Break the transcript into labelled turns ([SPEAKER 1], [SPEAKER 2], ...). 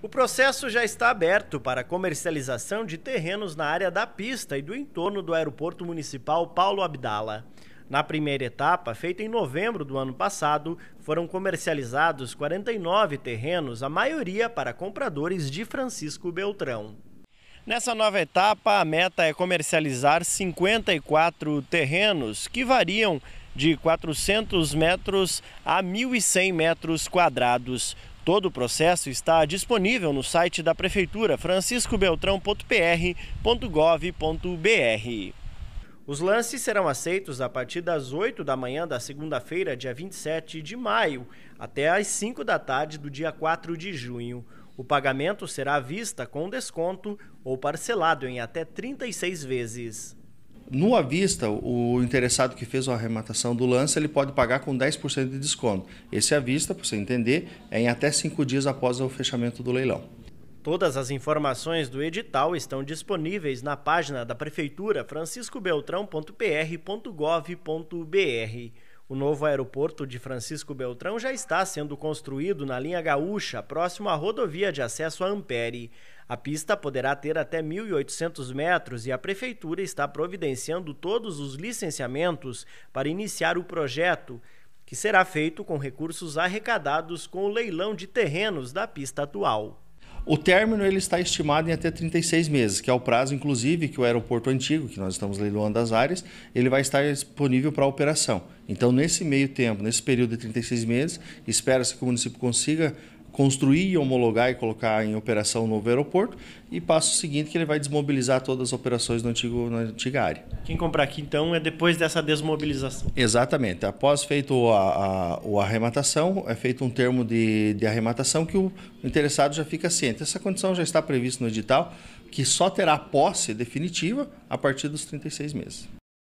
[SPEAKER 1] O processo já está aberto para comercialização de terrenos na área da pista e do entorno do Aeroporto Municipal Paulo Abdala. Na primeira etapa, feita em novembro do ano passado, foram comercializados 49 terrenos, a maioria para compradores de Francisco Beltrão. Nessa nova etapa, a meta é comercializar 54 terrenos que variam de 400 metros a 1.100 metros quadrados. Todo o processo está disponível no site da prefeitura franciscobeltrão.pr.gov.br. Os lances serão aceitos a partir das 8 da manhã da segunda-feira, dia 27 de maio, até às 5 da tarde do dia 4 de junho. O pagamento será à vista com desconto ou parcelado em até 36 vezes.
[SPEAKER 2] No à vista, o interessado que fez a arrematação do lance, ele pode pagar com 10% de desconto. Esse à vista, para você entender, é em até cinco dias após o fechamento do leilão.
[SPEAKER 1] Todas as informações do edital estão disponíveis na página da prefeitura franciscobeltrão.pr.gov.br. O novo aeroporto de Francisco Beltrão já está sendo construído na linha gaúcha, próximo à rodovia de acesso a Ampere. A pista poderá ter até 1.800 metros e a prefeitura está providenciando todos os licenciamentos para iniciar o projeto, que será feito com recursos arrecadados com o leilão de terrenos da pista atual.
[SPEAKER 2] O término ele está estimado em até 36 meses, que é o prazo, inclusive, que o aeroporto antigo, que nós estamos leiloando as áreas, ele vai estar disponível para operação. Então, nesse meio tempo, nesse período de 36 meses, espera-se que o município consiga construir, homologar e colocar em operação o novo aeroporto. E passo seguinte que ele vai desmobilizar todas as operações no antigo, na antiga área.
[SPEAKER 1] Quem comprar aqui, então, é depois dessa desmobilização?
[SPEAKER 2] Exatamente. Após feito a, a, a arrematação, é feito um termo de, de arrematação que o interessado já fica ciente. Essa condição já está prevista no edital, que só terá posse definitiva a partir dos 36 meses.